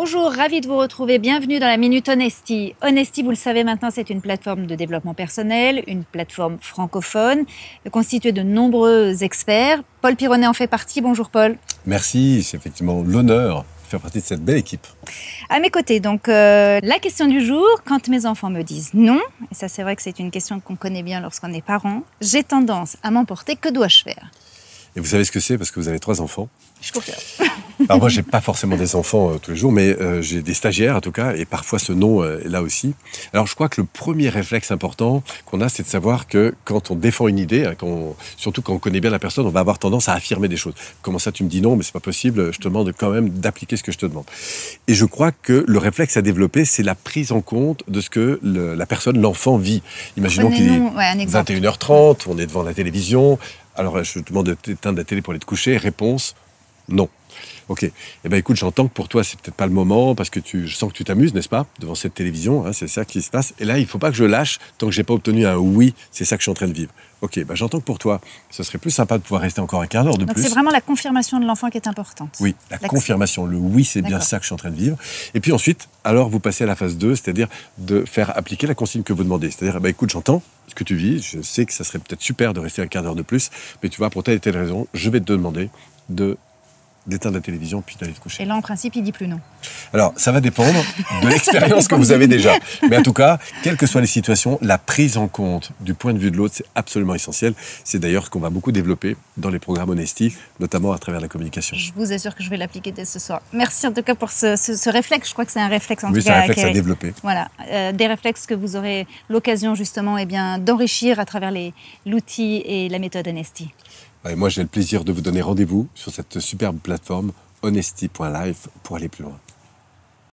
Bonjour, ravi de vous retrouver. Bienvenue dans la Minute Honesty. Honesty, vous le savez maintenant, c'est une plateforme de développement personnel, une plateforme francophone, constituée de nombreux experts. Paul Pironnet en fait partie. Bonjour Paul. Merci, c'est effectivement l'honneur de faire partie de cette belle équipe. À mes côtés, donc, euh, la question du jour, quand mes enfants me disent non, et ça c'est vrai que c'est une question qu'on connaît bien lorsqu'on est parent, j'ai tendance à m'emporter, que dois-je faire Et vous savez ce que c'est parce que vous avez trois enfants. Je confirme. Alors moi, j'ai pas forcément des enfants euh, tous les jours, mais euh, j'ai des stagiaires en tout cas, et parfois ce nom euh, est là aussi. Alors je crois que le premier réflexe important qu'on a, c'est de savoir que quand on défend une idée, hein, surtout quand on connaît bien la personne, on va avoir tendance à affirmer des choses. Comment ça, tu me dis non, mais c'est pas possible. Je te demande quand même d'appliquer ce que je te demande. Et je crois que le réflexe à développer, c'est la prise en compte de ce que la personne, l'enfant vit. Imaginons qu'il est 21h30, on est devant la télévision. Alors je te demande d'éteindre la télé pour aller te coucher. Réponse non. Ok. Eh ben écoute, j'entends que pour toi c'est peut-être pas le moment parce que tu, je sens que tu t'amuses, n'est-ce pas, devant cette télévision. Hein, c'est ça qui se passe. Et là, il ne faut pas que je lâche tant que j'ai pas obtenu un oui. C'est ça que je suis en train de vivre. Ok. Ben j'entends que pour toi, ce serait plus sympa de pouvoir rester encore un quart d'heure de Donc C'est vraiment la confirmation de l'enfant qui est importante. Oui, la confirmation. Le oui, c'est bien ça que je suis en train de vivre. Et puis ensuite, alors vous passez à la phase 2, c'est-à-dire de faire appliquer la consigne que vous demandez. C'est-à-dire, eh ben écoute, j'entends ce que tu vis. Je sais que ça serait peut-être super de rester un quart d'heure de plus, mais tu vois, pour telle et telle raison, je vais te demander de d'éteindre la télévision puis d'aller te coucher. Et là, en principe, il dit plus non. Alors, ça va dépendre de l'expérience que vous avez déjà. Mais en tout cas, quelles que soient les situations, la prise en compte du point de vue de l'autre, c'est absolument essentiel. C'est d'ailleurs ce qu'on va beaucoup développer dans les programmes Honesty, notamment à travers la communication. Je vous assure que je vais l'appliquer dès ce soir. Merci en tout cas pour ce, ce, réflexe. Je crois que c'est un réflexe en oui, Oui, c'est un réflexe à, développer. Voilà, euh, des réflexes que vous aurez l'occasion justement et eh bien d'enrichir à travers l'outil et la méthode Honesty moi, j'ai le plaisir de vous donner rendez-vous sur cette superbe plateforme honesty.life pour aller plus loin.